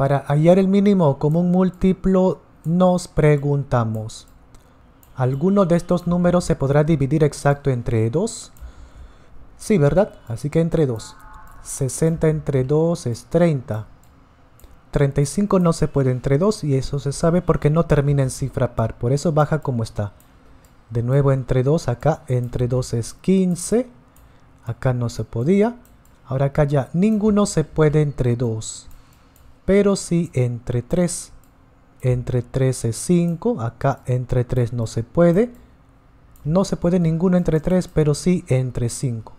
Para hallar el mínimo común múltiplo nos preguntamos, ¿alguno de estos números se podrá dividir exacto entre 2? Sí, ¿verdad? Así que entre 2. 60 entre 2 es 30. 35 no se puede entre 2 y eso se sabe porque no termina en cifra par, por eso baja como está. De nuevo entre 2, acá entre 2 es 15, acá no se podía. Ahora acá ya ninguno se puede entre 2. Pero si entre 3, entre 3 es 5, acá entre 3 no se puede. No se puede ninguno entre 3, pero sí entre 5.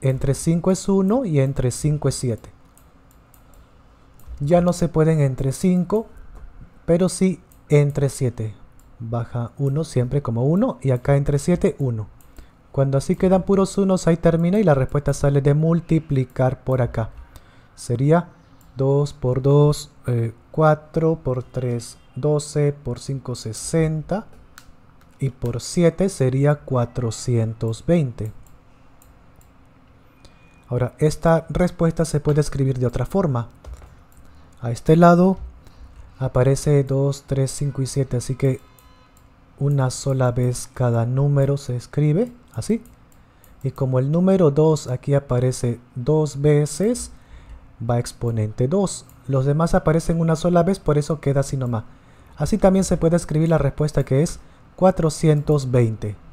Entre 5 es 1 y entre 5 es 7. Ya no se pueden entre 5, pero sí entre 7. Baja 1 siempre como 1 y acá entre 7, 1. Cuando así quedan puros unos, ahí termina y la respuesta sale de multiplicar por acá. Sería 2 por 2, 4 eh, por 3, 12 por 5, 60 y por 7 sería 420. Ahora, esta respuesta se puede escribir de otra forma. A este lado aparece 2, 3, 5 y 7, así que una sola vez cada número se escribe, así. Y como el número 2 aquí aparece dos veces, va exponente 2. Los demás aparecen una sola vez, por eso queda así nomás. Así también se puede escribir la respuesta que es 420.